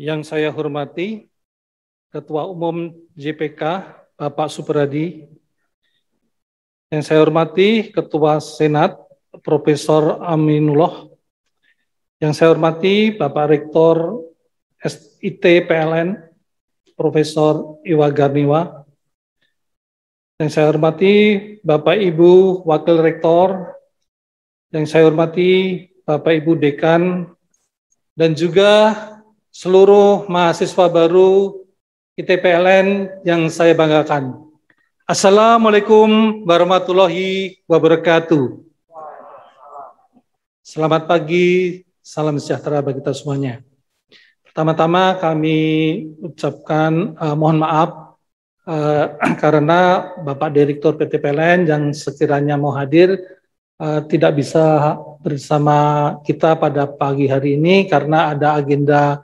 Yang saya hormati Ketua Umum JPK Bapak Supradi, yang saya hormati Ketua Senat Profesor Aminullah, yang saya hormati Bapak Rektor SIT PLN Profesor Iwa Garniwa, yang saya hormati Bapak Ibu Wakil Rektor, yang saya hormati Bapak Ibu Dekan, dan juga seluruh mahasiswa baru ITPLN yang saya banggakan. Assalamualaikum warahmatullahi wabarakatuh. Selamat pagi, salam sejahtera bagi kita semuanya. Pertama-tama kami ucapkan uh, mohon maaf uh, karena Bapak Direktur PT PLN yang sekiranya mau hadir uh, tidak bisa bersama kita pada pagi hari ini karena ada agenda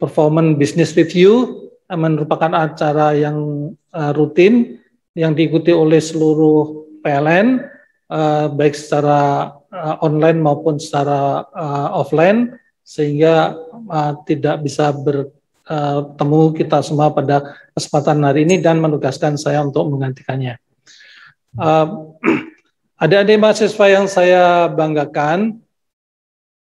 performance business review eh, merupakan acara yang uh, rutin yang diikuti oleh seluruh PLN uh, baik secara uh, online maupun secara uh, offline sehingga uh, tidak bisa bertemu kita semua pada kesempatan hari ini dan menugaskan saya untuk menggantikannya. Uh, ada adik mahasiswa yang saya banggakan,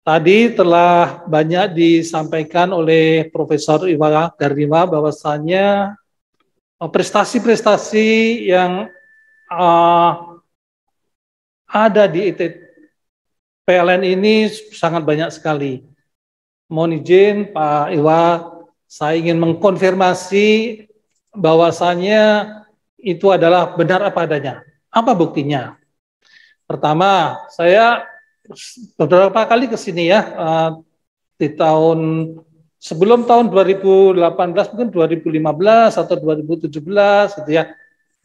Tadi telah banyak disampaikan oleh Profesor Iwa Gardima bahwasannya eh, prestasi-prestasi yang uh, ada di IT PLN ini sangat banyak sekali. Mohon izin Pak Iwa, saya ingin mengkonfirmasi bahwasannya itu adalah benar apa adanya. Apa buktinya? Pertama, saya beberapa kali ke sini ya uh, di tahun sebelum tahun 2018 mungkin 2015 atau 2017 gitu ya.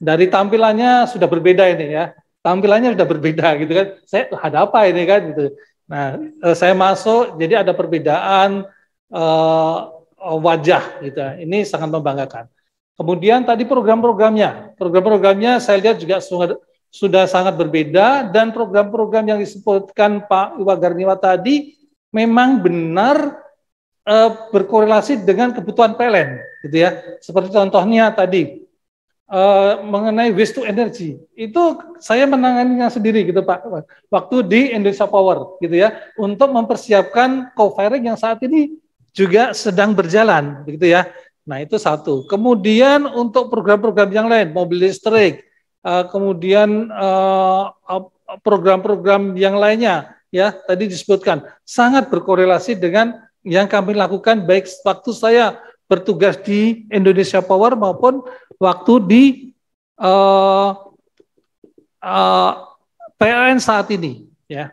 Dari tampilannya sudah berbeda ini ya. Tampilannya sudah berbeda gitu kan. Saya ada apa ini kan gitu. Nah, eh, saya masuk jadi ada perbedaan uh, wajah gitu. Ini sangat membanggakan. Kemudian tadi program-programnya, program-programnya saya lihat juga sudah sangat berbeda dan program-program yang disebutkan Pak Iwa Garniwa tadi memang benar e, berkorelasi dengan kebutuhan PLN, gitu ya. Seperti contohnya tadi e, mengenai waste to energy itu saya menanganinya sendiri gitu Pak waktu di Indonesia Power, gitu ya, untuk mempersiapkan co-firing yang saat ini juga sedang berjalan, begitu ya. Nah itu satu. Kemudian untuk program-program yang lain, mobil listrik, Eh, kemudian eh, program-program uh, yang lainnya ya tadi disebutkan sangat berkorelasi dengan yang kami lakukan baik waktu saya bertugas di Indonesia Power maupun waktu di uh, eh, uh, PLN saat ini ya.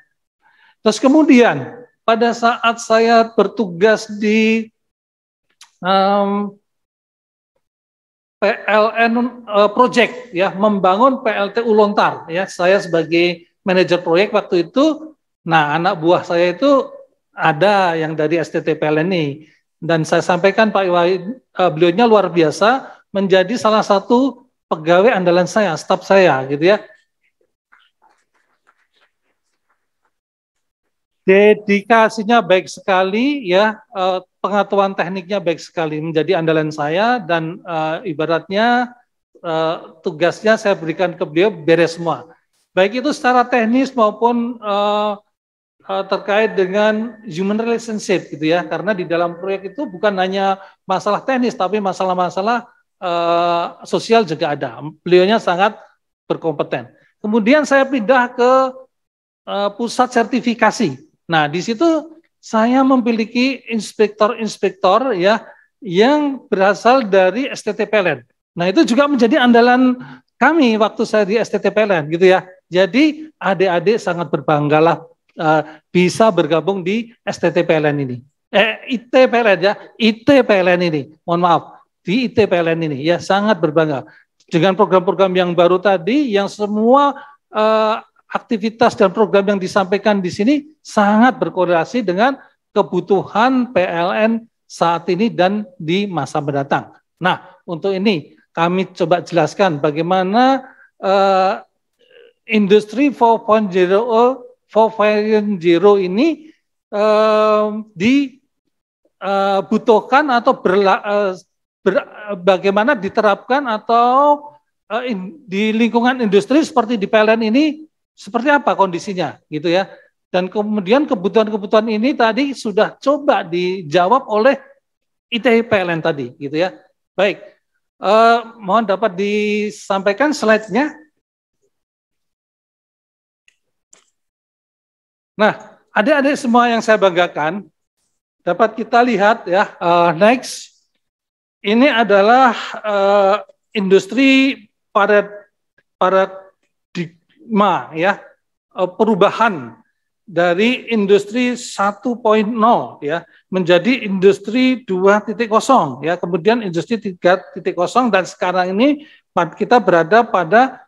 Terus kemudian pada saat saya bertugas di um, PLN eh, project ya membangun PLTU Lontar ya saya sebagai manajer proyek waktu itu nah anak buah saya itu ada yang dari STT PLN ini dan saya sampaikan Pak Iwai beliau eh, beliaunya luar biasa menjadi salah satu pegawai andalan saya staf saya gitu ya dedikasinya baik sekali ya eh, pengetahuan tekniknya baik sekali menjadi andalan saya dan uh, ibaratnya uh, tugasnya saya berikan ke beliau beres semua baik itu secara teknis maupun uh, terkait dengan human relationship gitu ya karena di dalam proyek itu bukan hanya masalah teknis tapi masalah-masalah uh, sosial juga ada beliaunya sangat berkompeten kemudian saya pindah ke uh, pusat sertifikasi nah di situ saya memiliki inspektor-inspektor ya yang berasal dari STT PLN. Nah, itu juga menjadi andalan kami waktu saya di STT PLN gitu ya. Jadi adik-adik sangat berbanggalah uh, bisa bergabung di STT PLN ini. Eh, PLN ya, It PLN ini. Mohon maaf, di IT PLN ini ya sangat berbangga dengan program-program yang baru tadi yang semua uh, aktivitas dan program yang disampaikan di sini sangat berkorelasi dengan kebutuhan PLN saat ini dan di masa mendatang. Nah, untuk ini kami coba jelaskan bagaimana eh, industri 4.0 4.0 ini eh, dibutuhkan eh, atau berla, eh, ber, bagaimana diterapkan atau eh, di lingkungan industri seperti di PLN ini seperti apa kondisinya gitu ya. Dan kemudian kebutuhan-kebutuhan ini tadi sudah coba dijawab oleh ITPLN tadi gitu ya. Baik, eh, mohon dapat disampaikan slide-nya. Nah, adik-adik semua yang saya banggakan, dapat kita lihat ya, uh, next. Ini adalah uh, industri para para ya eh, perubahan dari industri 1.0 ya menjadi industri 2.0 ya kemudian industri 3.0 dan sekarang ini kita berada pada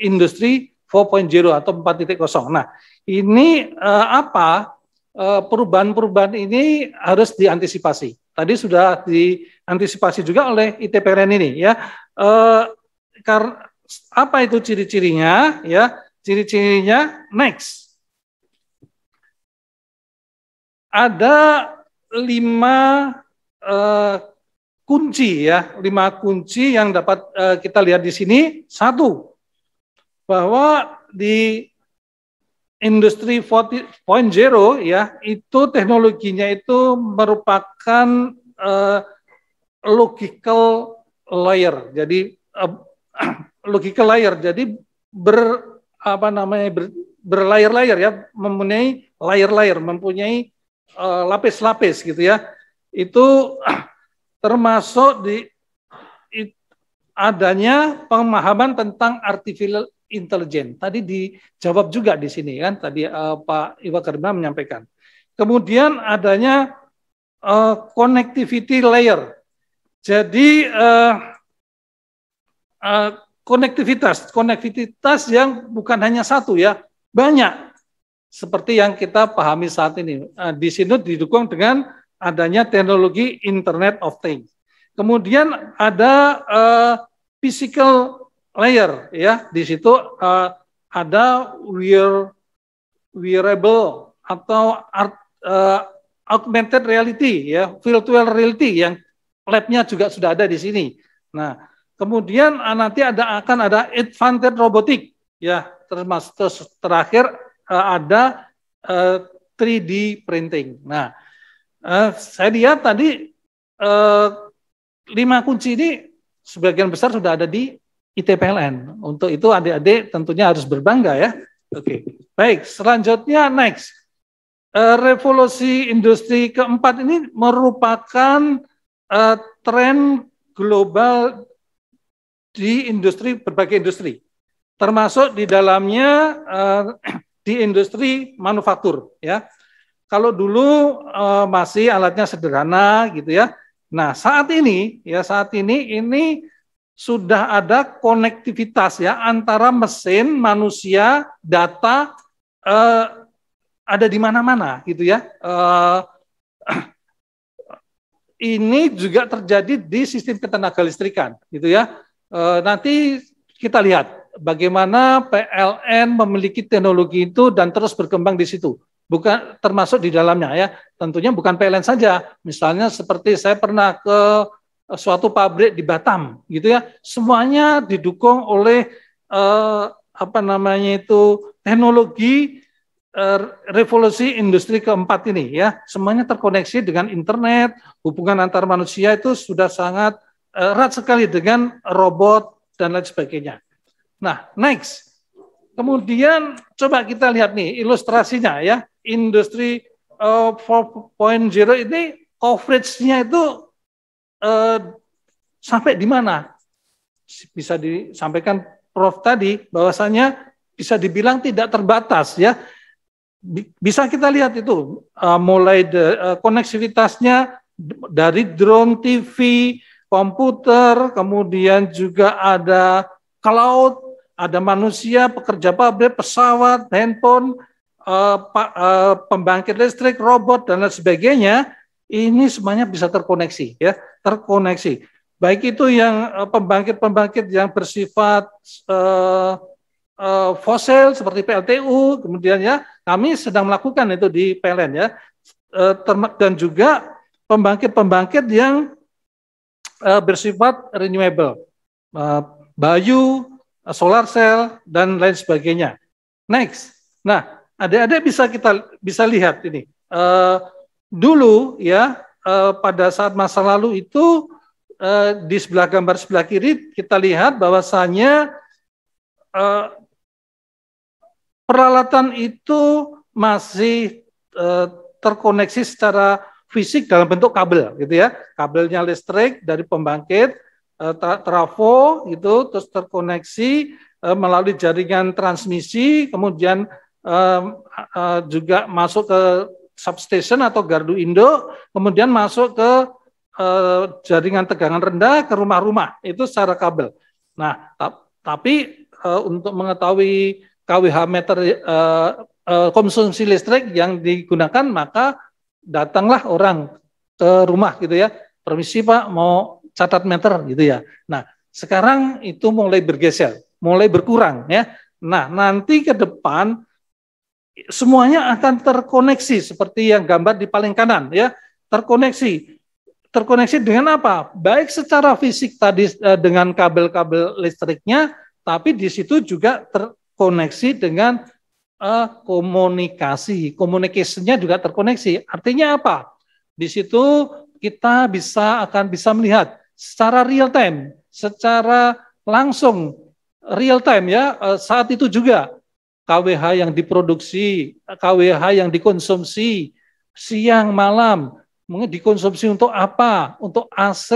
industri 4.0 atau 4.0. Nah, ini eh, apa eh, perubahan-perubahan ini harus diantisipasi. Tadi sudah diantisipasi juga oleh ITPRN ini ya. Eh, karena apa itu ciri-cirinya? Ya, ciri-cirinya next. Ada lima eh, kunci ya, lima kunci yang dapat eh, kita lihat di sini. Satu, bahwa di industri 4.0 ya itu teknologinya itu merupakan uh, logical layer jadi uh, logical layer. Jadi ber apa namanya ber, berlayar-layar ya, mempunyai layer-layer, mempunyai eh, lapis-lapis uh, gitu ya. Itu termasuk di it, adanya pemahaman tentang artificial intelligence. Tadi dijawab juga di sini kan tadi uh, Pak Iwa Karma menyampaikan. Kemudian adanya uh, connectivity layer. Jadi uh, uh, konektivitas, konektivitas yang bukan hanya satu ya, banyak. Seperti yang kita pahami saat ini. Eh, di sini didukung dengan adanya teknologi Internet of Things. Kemudian ada uh, physical layer ya, di situ uh, ada wear, wearable atau art, uh, augmented reality ya, virtual reality yang labnya juga sudah ada di sini. Nah, Kemudian ah, nanti ada akan ada advanced robotik ya termasuk terakhir ah, ada 3D eh, printing. Nah, eh, saya lihat tadi eh, lima kunci ini sebagian besar sudah ada di ITPLN. Untuk itu adik-adik tentunya harus berbangga ya. Oke, baik. Selanjutnya next. Revolusi industri keempat ini merupakan tren global di industri berbagai industri, termasuk di dalamnya uh, di industri manufaktur ya. Kalau dulu uh, masih alatnya sederhana gitu ya. Nah, saat ini ya saat ini ini sudah ada konektivitas ya antara mesin, manusia, data uh, ada di mana-mana gitu ya. Uh, ini juga terjadi di sistem ketenaga listrikan gitu ya e, nanti kita lihat bagaimana PLN memiliki teknologi itu dan terus berkembang di situ. Bukan termasuk di dalamnya ya. Tentunya bukan PLN saja. Misalnya seperti saya pernah ke suatu pabrik di Batam gitu ya. Semuanya didukung oleh eh, apa namanya itu teknologi eh, revolusi industri keempat ini ya. Semuanya terkoneksi dengan internet, hubungan antar manusia itu sudah sangat Eh, erat sekali dengan robot dan lain sebagainya. Nah, next. Kemudian coba kita lihat nih ilustrasinya ya. Industri uh, eh, 4.0 ini coverage-nya itu uh, sampai di mana? Bisa disampaikan Prof tadi bahwasanya bisa dibilang tidak terbatas ya. Bisa kita lihat itu uh, mulai de, uh, koneksivitasnya dari drone TV komputer, kemudian juga ada cloud, ada manusia, pekerja pabrik, pesawat, handphone, eh, eh, pembangkit listrik, robot dan lain sebagainya, ini semuanya bisa terkoneksi ya, terkoneksi. Baik itu yang eh, pembangkit-pembangkit yang bersifat eh, eh, fosil seperti PLTU, kemudian ya kami sedang melakukan itu di PLN ya, eh, dan juga pembangkit-pembangkit yang uh, bersifat renewable, uh, bayu, uh, solar cell dan lain sebagainya. Next, nah ada adik bisa kita bisa lihat ini uh, dulu ya uh, pada saat masa lalu itu uh, di sebelah gambar sebelah kiri kita lihat bahwasannya uh, peralatan itu masih uh, terkoneksi secara fisik dalam bentuk kabel gitu ya. Kabelnya listrik dari pembangkit eh, trafo itu terus terkoneksi eh, melalui jaringan transmisi kemudian juga masuk ke substation atau gardu induk kemudian masuk ke eh, jaringan tegangan rendah ke rumah-rumah itu secara kabel. Nah, tapi untuk mengetahui KWH meter konsumsi listrik yang digunakan maka datanglah orang ke rumah gitu ya. Permisi Pak, mau catat meter gitu ya. Nah, sekarang itu mulai bergeser, mulai berkurang ya. Nah, nanti ke depan semuanya akan terkoneksi seperti yang gambar di paling kanan ya, terkoneksi. Terkoneksi dengan apa? Baik secara fisik tadi eh, dengan kabel-kabel listriknya, tapi di situ juga terkoneksi dengan uh, komunikasi. komunikasinya juga terkoneksi. Artinya apa? Di situ kita bisa akan bisa melihat secara real time, secara langsung real time ya eh, saat itu juga KWH yang diproduksi, KWH yang dikonsumsi siang malam, dikonsumsi untuk apa? Untuk AC,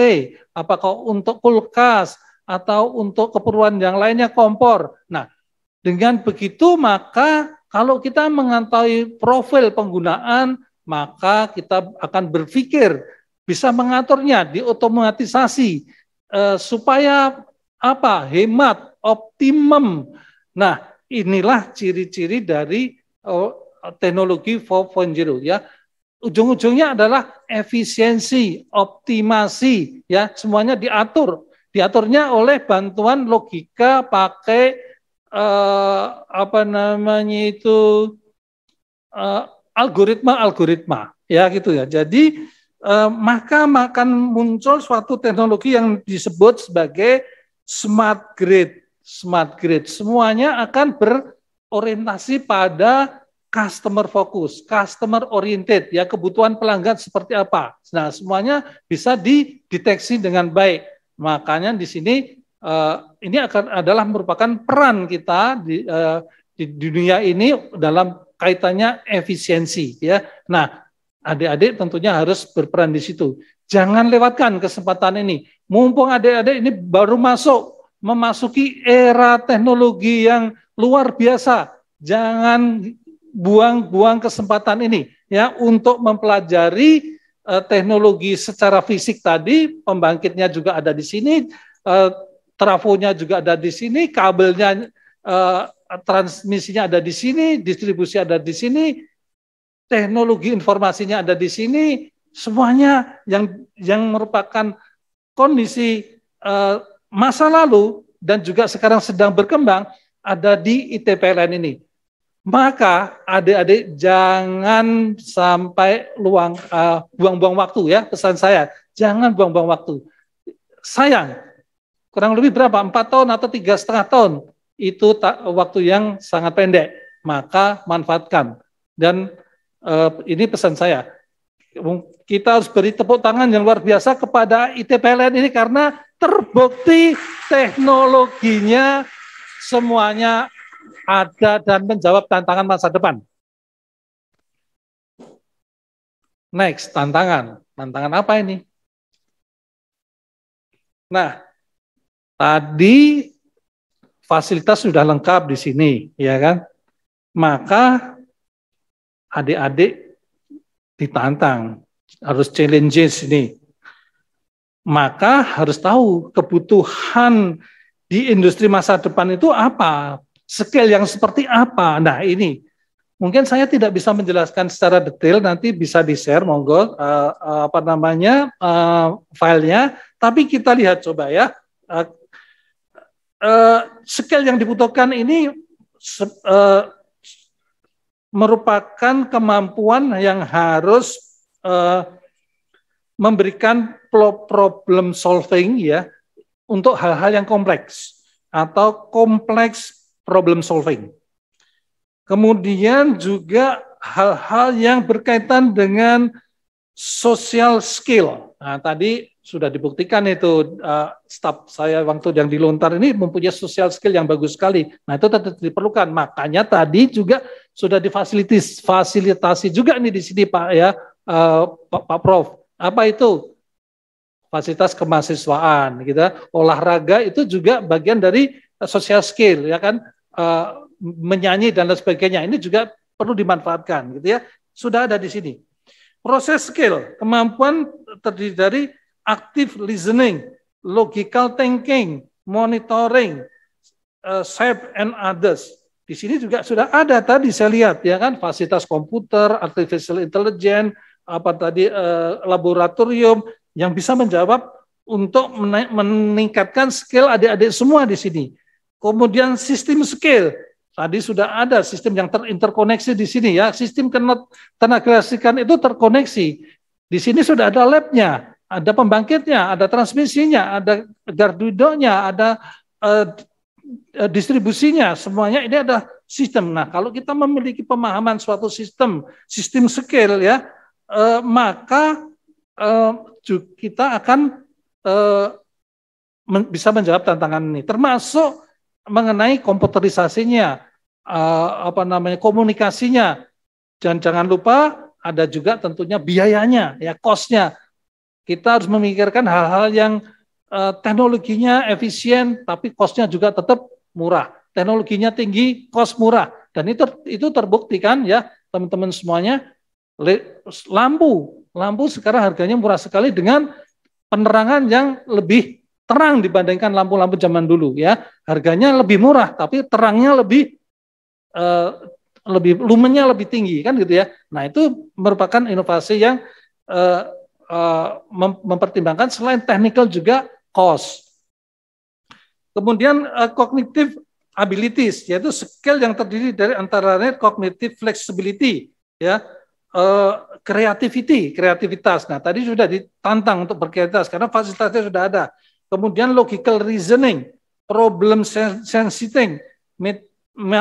apakah untuk kulkas atau untuk keperluan yang lainnya kompor. Nah, dengan begitu maka kalau kita mengetahui profil penggunaan, maka kita akan berpikir bisa mengaturnya diotomatisasi eh, supaya apa? hemat, optimum. Nah, inilah ciri-ciri dari oh, teknologi 4.0 ya. Ujung-ujungnya adalah efisiensi, optimasi ya, semuanya diatur. Diaturnya oleh bantuan logika pakai uh, apa namanya itu eh, algoritma algoritma-algoritma ya gitu ya. Jadi uh, maka akan muncul suatu teknologi yang disebut sebagai smart grid. Smart grid semuanya akan berorientasi pada customer fokus, customer oriented ya kebutuhan pelanggan seperti apa. Nah, semuanya bisa dideteksi dengan baik. Makanya di sini uh, ini akan adalah merupakan peran kita di, uh, di dunia ini dalam kaitannya efisiensi ya. Nah, adik-adik tentunya harus berperan di situ. Jangan lewatkan kesempatan ini. Mumpung adik-adik ini baru masuk memasuki era teknologi yang luar biasa. Jangan buang-buang kesempatan ini ya untuk mempelajari uh, teknologi secara fisik tadi, pembangkitnya juga ada di sini, uh, trafonya juga ada di sini, kabelnya eh, transmisinya ada di sini, distribusi ada di sini, teknologi informasinya ada di sini, semuanya yang yang merupakan kondisi eh, masa lalu dan juga sekarang sedang berkembang ada di ITPLN ini. Maka adik-adik jangan sampai luang buang eh, buang-buang waktu ya pesan saya. Jangan buang-buang waktu. Sayang kurang lebih berapa? Empat tahun atau tiga setengah tahun. Itu tak, waktu yang sangat pendek. Maka manfaatkan. Dan eh, ini pesan saya. Kita harus beri tepuk tangan yang luar biasa kepada ITPLN ini karena terbukti teknologinya semuanya ada dan menjawab tantangan masa depan. Next, tantangan. Tantangan apa ini? Nah, Tadi fasilitas sudah lengkap di sini, ya kan? Maka adik-adik ditantang, harus challenges ini. Maka harus tahu kebutuhan di industri masa depan itu apa, skill yang seperti apa. Nah ini mungkin saya tidak bisa menjelaskan secara detail nanti bisa di share monggo uh, uh, apa namanya uh, filenya tapi kita lihat coba ya uh, Eh, skill yang dibutuhkan ini eh, merupakan kemampuan yang harus eh, memberikan problem solving ya untuk hal-hal yang kompleks atau kompleks problem solving. Kemudian juga hal-hal yang berkaitan dengan social skill Nah, tadi sudah dibuktikan itu uh, staf saya waktu yang dilontar ini mempunyai social skill yang bagus sekali. Nah, itu tetap diperlukan. Makanya tadi juga sudah difasilitis fasilitasi juga ini di sini Pak ya uh, Pak, Pak Prof. Apa itu? Fasilitas kemahasiswaan gitu. Olahraga itu juga bagian dari social skill ya kan uh, menyanyi dan lain sebagainya. Ini juga perlu dimanfaatkan gitu ya. Sudah ada di sini. Proses skill, kemampuan terdiri dari active listening, logical thinking, monitoring, uh, eh, shape and others. Di sini juga sudah ada tadi saya lihat ya kan fasilitas komputer, artificial intelligence, apa tadi uh, laboratorium yang bisa menjawab untuk meningkatkan skill adik-adik semua di sini. Kemudian sistem skill Tadi sudah ada sistem yang terinterkoneksi di sini ya. Sistem tenaga listrikan itu terkoneksi. Di sini sudah ada labnya, ada pembangkitnya, ada transmisinya, ada gardudonya, ada uh, distribusinya. Semuanya ini ada sistem. Nah, kalau kita memiliki pemahaman suatu sistem, sistem scale ya, uh, maka uh, kita akan uh, men bisa menjawab tantangan ini. Termasuk mengenai komputerisasinya, uh, apa namanya komunikasinya, dan jangan lupa ada juga tentunya biayanya, ya kosnya, Kita harus memikirkan hal-hal yang uh, teknologinya efisien, tapi kosnya juga tetap murah. Teknologinya tinggi, kos murah, dan itu itu terbukti kan ya teman-teman semuanya. Lampu, lampu sekarang harganya murah sekali dengan penerangan yang lebih terang dibandingkan lampu-lampu zaman dulu ya. Harganya lebih murah tapi terangnya lebih eh, lebih lumennya lebih tinggi kan gitu ya. Nah, itu merupakan inovasi yang eh, eh, mempertimbangkan selain technical juga cost. Kemudian eh, cognitive abilities yaitu skill yang terdiri dari antara lain cognitive flexibility ya uh, creativity kreativitas nah tadi sudah ditantang untuk berkreativitas karena fasilitasnya sudah ada kemudian logical reasoning, problem sensing,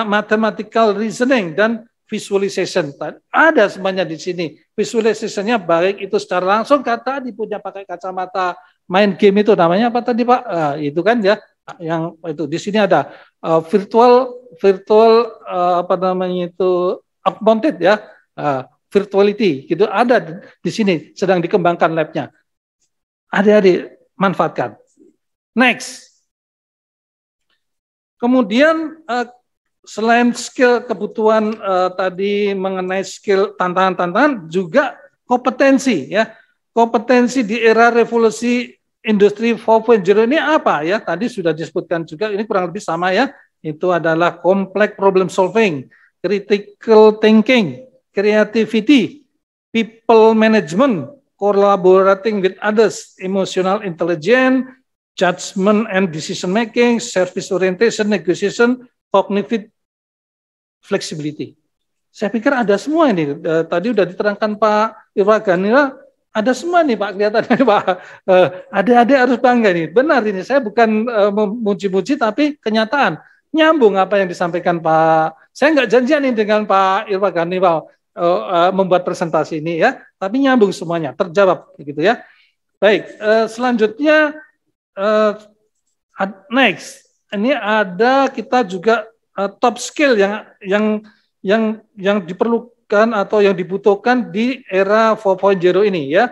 mathematical reasoning, dan visualization. Ada semuanya di sini. Visualizationnya baik itu secara langsung kata dipunya pakai kacamata main game itu namanya apa tadi Pak? Nah, itu kan ya yang itu di sini ada uh, virtual virtual uh, apa namanya itu augmented ya uh, virtuality gitu ada di sini sedang dikembangkan labnya. Adik-adik manfaatkan. Next. Kemudian eh, selain skill kebutuhan eh, tadi mengenai skill tantangan-tantangan juga kompetensi ya. Kompetensi di era revolusi industri 4.0 ini apa ya? Tadi sudah disebutkan juga ini kurang lebih sama ya. Itu adalah complex problem solving, critical thinking, creativity, people management, collaborating with others, emotional intelligence, judgment and decision making, service orientation, negotiation, cognitive flexibility. Saya pikir ada semua ini. Eh, tadi sudah diterangkan Pak Irwaganila, ada semua nih Pak kelihatannya Pak. Eh, ada-ada harus bangga nih. Benar ini saya bukan eh, memuji-muji tapi kenyataan nyambung apa yang disampaikan Pak. Saya nggak janjian nih dengan Pak Irwagani Pak membuat presentasi ini ya, tapi nyambung semuanya, terjawab gitu ya. Baik, selanjutnya uh, next ini ada kita juga uh, top skill yang yang yang yang diperlukan atau yang dibutuhkan di era 4.0 ini ya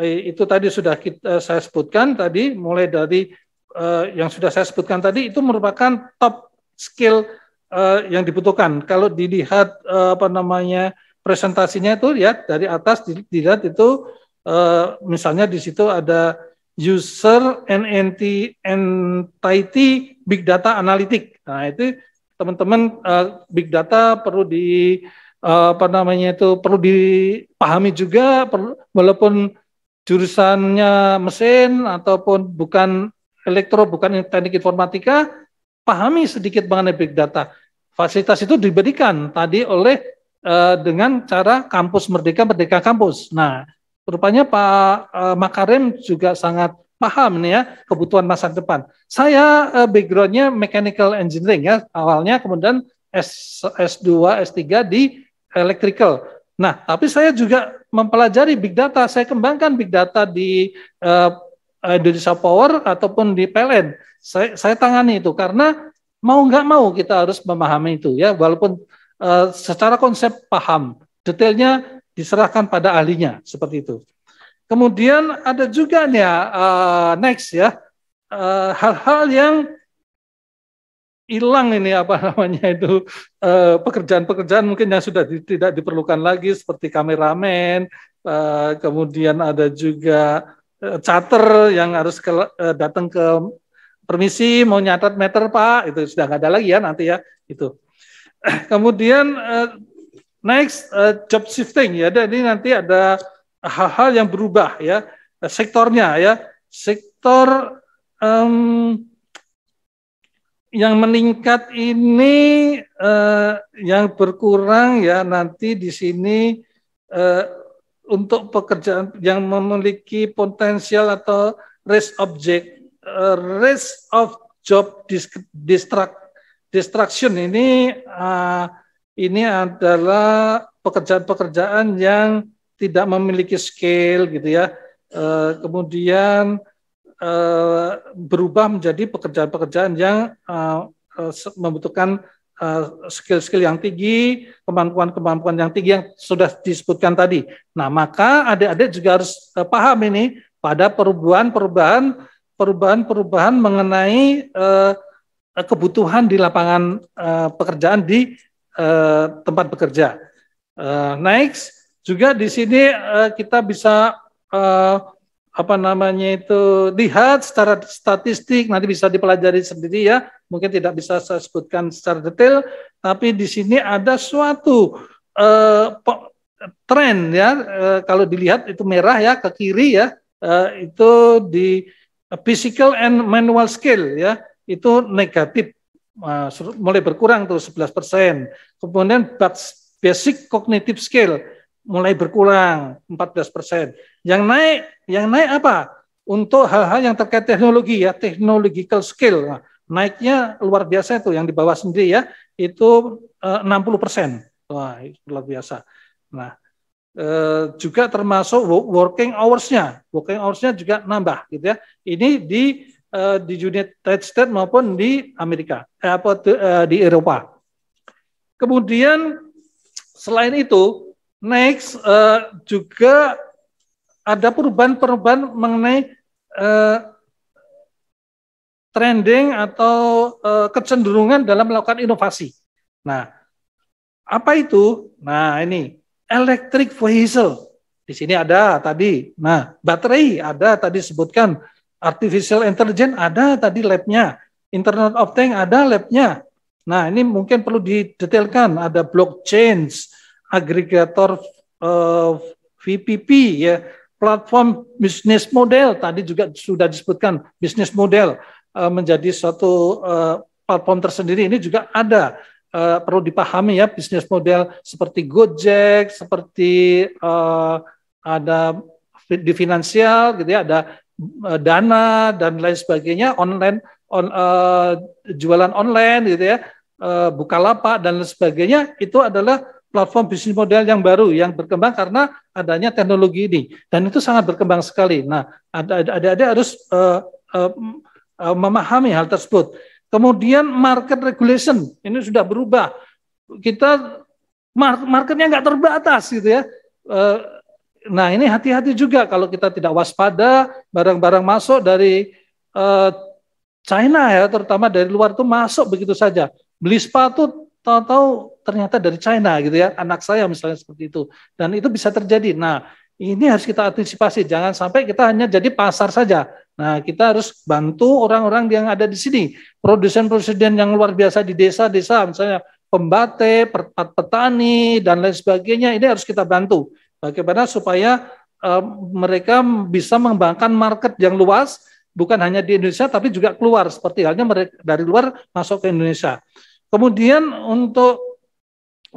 eh, itu tadi sudah kita, saya sebutkan tadi mulai dari uh, yang sudah saya sebutkan tadi itu merupakan top skill uh, yang dibutuhkan kalau dilihat uh, apa namanya presentasinya itu ya dari atas dilihat itu uh, misalnya di situ ada user and entity big data analytic. Nah, itu teman-teman uh, big data perlu di uh, apa namanya itu perlu dipahami juga perlu, walaupun jurusannya mesin ataupun bukan elektro bukan teknik informatika pahami sedikit mengenai big data fasilitas itu diberikan tadi oleh uh, dengan cara kampus merdeka merdeka kampus nah Rupanya Pak eh, Makarem juga sangat paham nih ya kebutuhan masa depan. Saya eh, backgroundnya mechanical engineering ya awalnya, kemudian S, S2, S3 di electrical. Nah, tapi saya juga mempelajari big data. Saya kembangkan big data di uh, Indonesia Power ataupun di PLN. Saya, saya tangani itu karena mau nggak mau kita harus memahami itu ya, walaupun uh, secara konsep paham detailnya diserahkan pada ahlinya seperti itu. Kemudian ada juga nih uh, next ya eh, hal-hal uh, yang hilang ini apa namanya itu eh, pekerjaan-pekerjaan uh, mungkin yang sudah di, tidak diperlukan lagi seperti kameramen, uh, kemudian ada juga uh, charter yang harus ke, uh, datang ke permisi mau nyatat meter pak itu sudah nggak ada lagi ya nanti ya itu. Kemudian Next, uh, job shifting ya. ini nanti ada hal-hal yang berubah ya uh, sektornya ya. Sektor um, yang meningkat ini uh, yang berkurang ya nanti di sini uh, untuk pekerjaan yang memiliki potensial atau risk object uh, risk of job distract, distraction ini uh, ini adalah pekerjaan-pekerjaan yang tidak memiliki skill gitu ya. E, kemudian e, berubah menjadi pekerjaan-pekerjaan yang e, membutuhkan skill-skill yang tinggi, kemampuan-kemampuan yang tinggi yang sudah disebutkan tadi. Nah, maka adik-adik juga harus paham ini pada perubahan-perubahan perubahan-perubahan mengenai kebutuhan di lapangan pekerjaan di Eh, tempat bekerja. Uh, next juga di sini uh, kita bisa uh, apa namanya itu lihat secara statistik nanti bisa dipelajari sendiri ya mungkin tidak bisa saya sebutkan secara detail tapi di sini ada suatu uh, tren ya uh, kalau dilihat itu merah ya ke kiri ya uh, itu di physical and manual skill ya itu negatif Eh, mulai berkurang tuh 11 persen. Kemudian basic cognitive skill mulai berkurang 14 persen. Yang naik, yang naik apa? Untuk hal-hal yang terkait teknologi ya, technological skill. Nah, naiknya luar biasa itu yang di bawah sendiri ya, itu eh, enam 60 persen. Wah, luar biasa. Nah, eh, juga termasuk working hoursnya, Working hoursnya juga nambah gitu ya. Ini di uh, di United States maupun di Amerika, eh, apa, uh, di Eropa. Kemudian selain itu, next uh, juga ada perubahan-perubahan mengenai uh, trending atau uh, kecenderungan dalam melakukan inovasi. Nah, apa itu? Nah, ini electric vehicle. Di sini ada tadi. Nah, baterai ada tadi sebutkan Artificial intelligence ada tadi labnya. Internet of Things ada labnya. Nah ini mungkin perlu didetailkan. Ada blockchain, aggregator uh, eh, VPP ya, platform bisnis model tadi juga sudah disebutkan bisnis model uh, menjadi suatu uh, platform tersendiri ini juga ada uh, perlu dipahami ya bisnis model seperti Gojek, seperti uh, ada di finansial gitu ya, ada Eh, dana dan lain sebagainya online on, uh, jualan online gitu ya uh, eh, lapak dan lain sebagainya itu adalah platform bisnis model yang baru yang berkembang karena adanya teknologi ini dan itu sangat berkembang sekali nah ada ada ada harus uh, uh, uh, memahami hal tersebut kemudian market regulation ini sudah berubah kita marketnya nggak terbatas gitu ya Nah, ini hati-hati juga kalau kita tidak waspada, barang-barang masuk dari uh, China ya, terutama dari luar itu masuk begitu saja. Beli sepatu tahu-tahu ternyata dari China gitu ya, anak saya misalnya seperti itu. Dan itu bisa terjadi. Nah, ini harus kita antisipasi, jangan sampai kita hanya jadi pasar saja. Nah, kita harus bantu orang-orang yang ada di sini, produsen-produsen yang luar biasa di desa-desa, misalnya pembate, petani, dan lain sebagainya, ini harus kita bantu. Bagaimana supaya uh, mereka bisa mengembangkan market yang luas, bukan hanya di Indonesia, tapi juga keluar, seperti halnya mereka dari luar masuk ke Indonesia. Kemudian untuk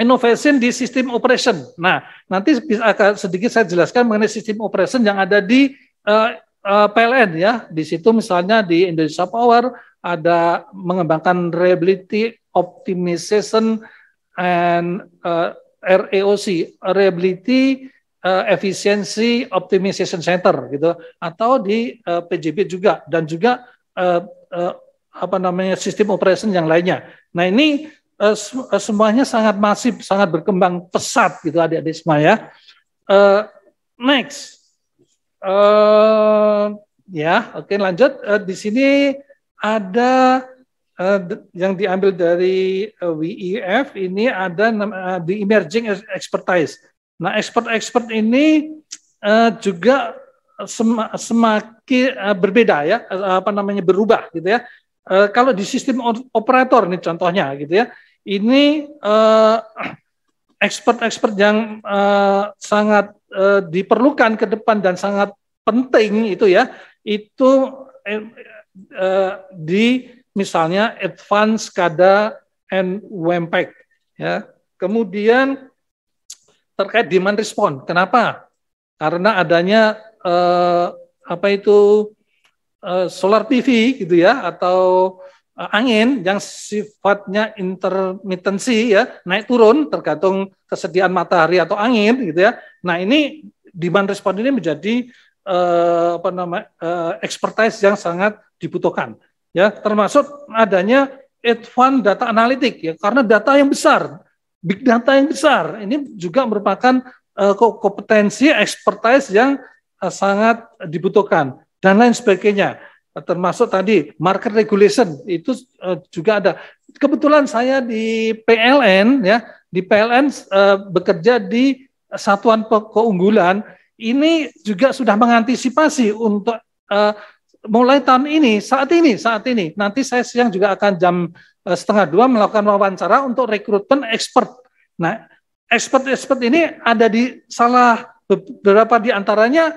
innovation di sistem operation. Nah, nanti akan sedikit saya jelaskan mengenai sistem operation yang ada di uh, eh, uh, eh, PLN ya. Di situ misalnya di Indonesia Power ada mengembangkan reliability optimization and uh, REOC, Reliability uh, Efficiency Optimization Center gitu atau di uh, eh, PJB juga dan juga eh, apa namanya sistem operation yang lainnya. Nah, ini semuanya sangat masif, sangat berkembang pesat gitu adik-adik semua ya. next. Uh, ya, oke lanjut di sini ada Eh, yang diambil dari uh, eh, WEF ini ada uh, emerging expertise. Nah, expert-expert ini uh, juga sem semakin uh, berbeda ya, uh, apa namanya berubah gitu ya. Uh, kalau di sistem operator nih contohnya gitu ya, ini expert expert-expert yang uh, sangat uh, diperlukan ke depan dan sangat penting itu ya, itu uh, di misalnya Advance, SCADA, and Wempek. Ya. Kemudian terkait demand respon. Kenapa? Karena adanya eh, apa itu eh, solar PV gitu ya atau eh, angin yang sifatnya intermitensi ya naik turun tergantung kesediaan matahari atau angin gitu ya. Nah ini demand respon ini menjadi eh, apa nama eh, expertise yang sangat dibutuhkan ya termasuk adanya advance data analitik ya karena data yang besar big data yang besar ini juga merupakan uh, kompetensi expertise yang uh, sangat dibutuhkan dan lain sebagainya termasuk tadi market regulation itu eh, juga ada kebetulan saya di PLN ya di PLN bekerja di satuan keunggulan ini juga sudah mengantisipasi untuk mulai tahun ini, saat ini, saat ini. Nanti saya siang juga akan jam eh, setengah dua melakukan wawancara untuk rekrutmen expert. Nah, expert-expert ini ada di salah beberapa di antaranya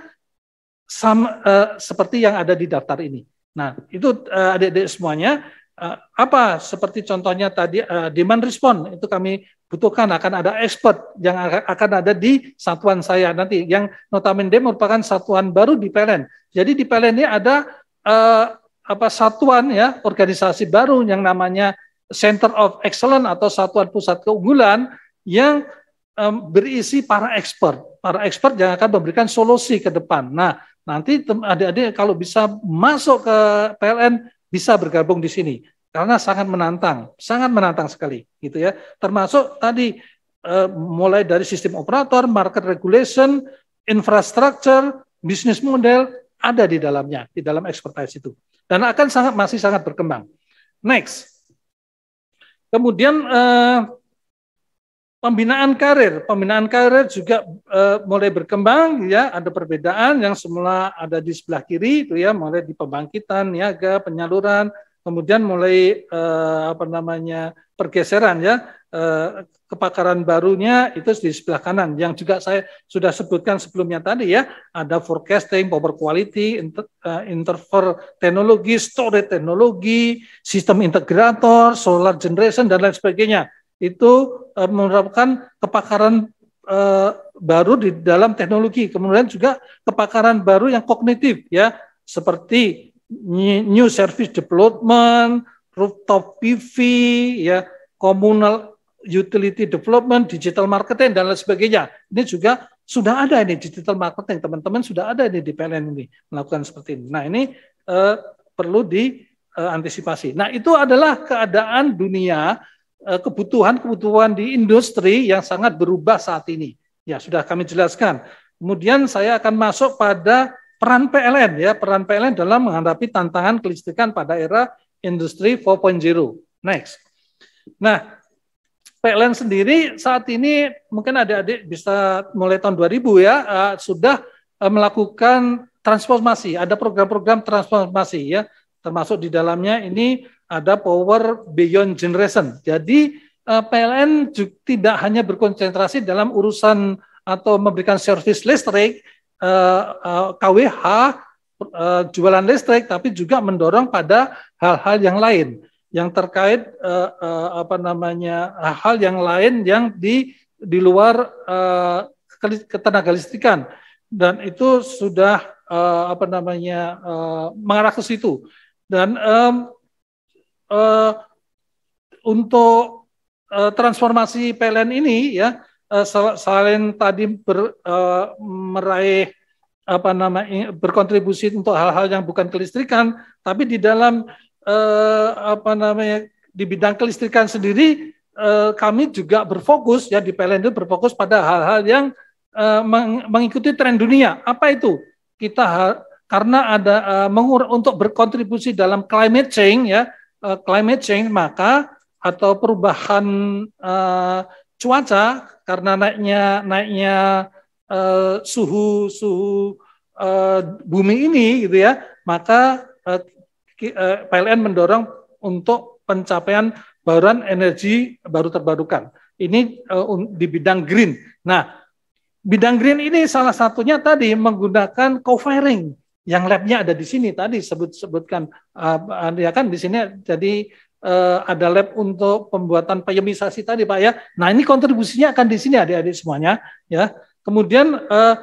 sama, uh, eh, seperti yang ada di daftar ini. Nah, itu uh, adik-adik semuanya. Uh, apa seperti contohnya tadi uh, demand respon itu kami butuhkan akan ada expert yang akan ada di satuan saya nanti yang D merupakan satuan baru di PLN. Jadi di PLN ini ada eh, apa satuan ya organisasi baru yang namanya Center of Excellence atau Satuan Pusat Keunggulan yang eh, berisi para expert, para expert yang akan memberikan solusi ke depan. Nah, nanti adik-adik kalau bisa masuk ke PLN bisa bergabung di sini karena sangat menantang, sangat menantang sekali, gitu ya. Termasuk tadi uh, mulai dari sistem operator, market regulation, infrastructure, bisnis model ada di dalamnya, di dalam expertise itu, dan akan sangat masih sangat berkembang. Next, kemudian uh, pembinaan karir, pembinaan karir juga uh, mulai berkembang, ya ada perbedaan yang semula ada di sebelah kiri, itu ya mulai di pembangkitan, niaga, penyaluran kemudian mulai eh, apa namanya pergeseran ya eh, kepakaran barunya itu di sebelah kanan yang juga saya sudah sebutkan sebelumnya tadi ya ada forecasting, power quality, inter, uh, eh, interfer teknologi, storage teknologi, sistem integrator, solar generation dan lain sebagainya itu eh, menerapkan kepakaran eh, baru di dalam teknologi kemudian juga kepakaran baru yang kognitif ya seperti new service development, rooftop PV, ya communal utility development, digital marketing dan lain sebagainya. Ini juga sudah ada ini digital marketing, teman-teman sudah ada ini di PLN ini melakukan seperti ini. Nah, ini uh, perlu diantisipasi. Eh, nah, itu adalah keadaan dunia eh, kebutuhan-kebutuhan di industri yang sangat berubah saat ini. Ya, sudah kami jelaskan. Kemudian saya akan masuk pada peran PLN ya, peran PLN dalam menghadapi tantangan kelistrikan pada era industri 4.0. Next. Nah, PLN sendiri saat ini mungkin adik-adik bisa mulai tahun 2000 ya uh, sudah uh, melakukan transformasi, ada program-program transformasi ya, termasuk di dalamnya ini ada Power Beyond Generation. Jadi uh, eh, PLN juga tidak hanya berkonsentrasi dalam urusan atau memberikan service listrik, KWH eh, eh, eh, jualan listrik, tapi juga mendorong pada hal-hal yang lain yang terkait uh, uh, apa namanya hal yang lain yang di di luar uh, ketenaga listrikan dan itu sudah apa namanya mengarah ke situ dan um, uh, untuk uh, transformasi PLN ini ya uh, selain tadi ber, uh, meraih apa nama berkontribusi untuk hal-hal yang bukan kelistrikan, tapi di dalam uh, apa namanya di bidang kelistrikan sendiri uh, kami juga berfokus ya di PLN itu berfokus pada hal-hal yang uh, meng mengikuti tren dunia. Apa itu? Kita karena ada uh, mengur untuk berkontribusi dalam climate change ya uh, climate change maka atau perubahan uh, cuaca karena naiknya naiknya uh, suhu suhu uh, bumi ini gitu ya, maka uh, eh, PLN mendorong untuk pencapaian baruan energi baru terbarukan. Ini uh, di bidang green. Nah, bidang green ini salah satunya tadi menggunakan co-firing yang labnya ada di sini tadi sebut sebutkan uh, ya kan di sini jadi uh, ada lab untuk pembuatan payemisasi tadi Pak ya. Nah, ini kontribusinya akan di sini Adik-adik semuanya ya. Kemudian uh,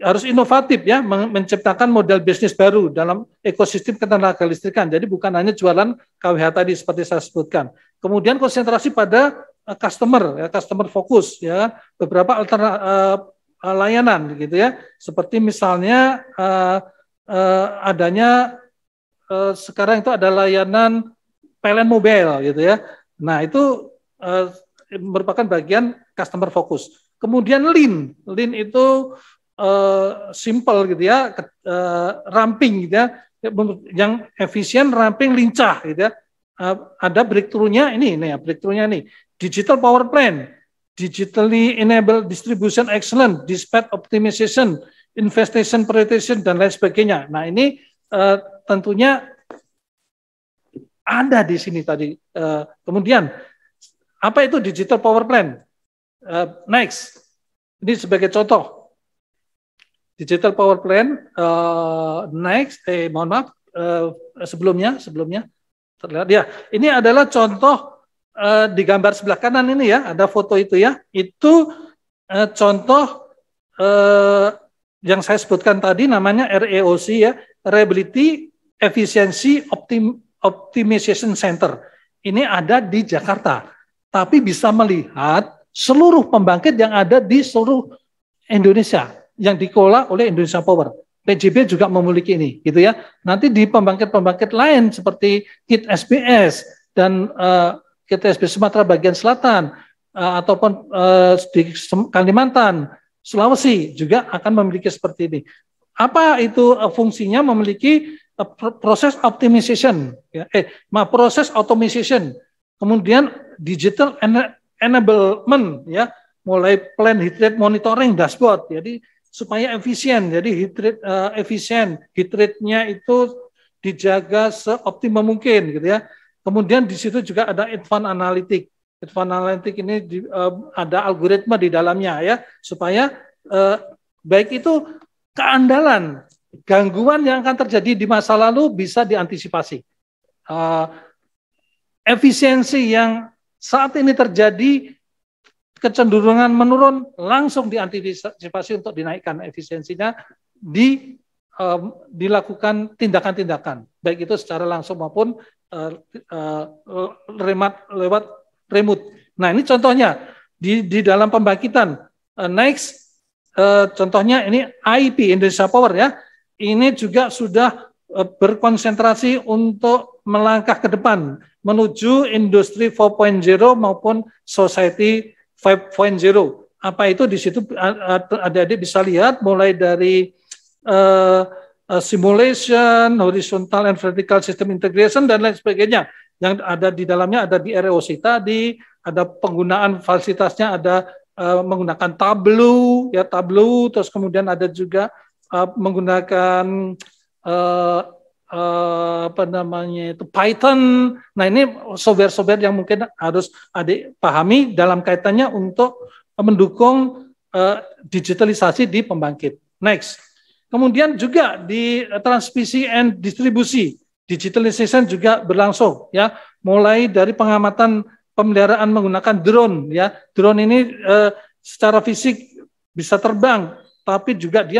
harus inovatif ya menciptakan model bisnis baru dalam ekosistem ketenaga listrikan. Jadi bukan hanya jualan KWH tadi seperti saya sebutkan. Kemudian konsentrasi pada eh, customer ya, customer fokus ya. Beberapa alternatif uh, layanan gitu ya. Seperti misalnya uh, uh, adanya uh, sekarang itu ada layanan PLN Mobile gitu ya. Nah, itu uh, merupakan bagian customer focus. Kemudian lean, lean itu uh, simple gitu ya, uh, ramping gitu ya, yang efisien, ramping, lincah gitu ya. Uh, ada breakthrough-nya ini, ini ya, breakthrough-nya nih. Digital power plan, digitally enable distribution excellence, dispatch optimization, investment prioritization dan lain sebagainya. Nah, ini uh, tentunya ada di sini tadi. Eh, kemudian apa itu digital power plan? Eh, next, ini sebagai contoh digital power plan. Eh, next, eh mohon maaf sebelumnya sebelumnya terlihat ya. Ini adalah contoh di gambar sebelah kanan ini ya. Ada foto itu ya. Itu contoh yang saya sebutkan tadi namanya REOC ya, reliability, efisiensi, optim, Optimization Center. Ini ada di Jakarta, tapi bisa melihat seluruh pembangkit yang ada di seluruh Indonesia yang dikelola oleh Indonesia Power. PJB juga memiliki ini, gitu ya. Nanti di pembangkit-pembangkit lain seperti Kit SBS dan uh, Kit SBS Sumatera bagian selatan uh, ataupun uh, di Kalimantan, Sulawesi juga akan memiliki seperti ini. Apa itu fungsinya memiliki proses optimization, ya, eh, ma proses automation, kemudian digital enablement, ya, mulai plan heat rate monitoring dashboard, jadi supaya efisien, jadi heat rate uh, efisien, heat rate-nya itu dijaga seoptimal mungkin, gitu ya. Kemudian di situ juga ada advanced analytic. Advanced analytic ini di, uh, ada algoritma di dalamnya ya, supaya uh, baik itu keandalan gangguan yang akan terjadi di masa lalu bisa diantisipasi. Uh, efisiensi yang saat ini terjadi kecenderungan menurun langsung diantisipasi untuk dinaikkan efisiensinya di um, dilakukan tindakan-tindakan baik itu secara langsung maupun uh, uh, remat, lewat remote. Nah ini contohnya di di dalam pembangkitan uh, next uh, contohnya ini IP Indonesia Power ya ini juga sudah e, berkonsentrasi untuk melangkah ke depan menuju industri 4.0 maupun society 5.0. Apa itu di situ ada e, e, adik bisa lihat mulai dari uh, simulation, horizontal and vertical system integration dan lain sebagainya. Yang ada di dalamnya ada di ROC tadi, ada penggunaan fasilitasnya ada uh, menggunakan tableau ya tableau terus kemudian ada juga uh, menggunakan uh, uh, apa namanya itu Python. Nah ini software-software yang mungkin harus adik pahami dalam kaitannya untuk mendukung uh, digitalisasi di pembangkit. Next. Kemudian juga di transmisi and distribusi digitalization juga berlangsung ya mulai dari pengamatan pemeliharaan menggunakan drone ya drone ini uh, secara fisik bisa terbang tapi juga dia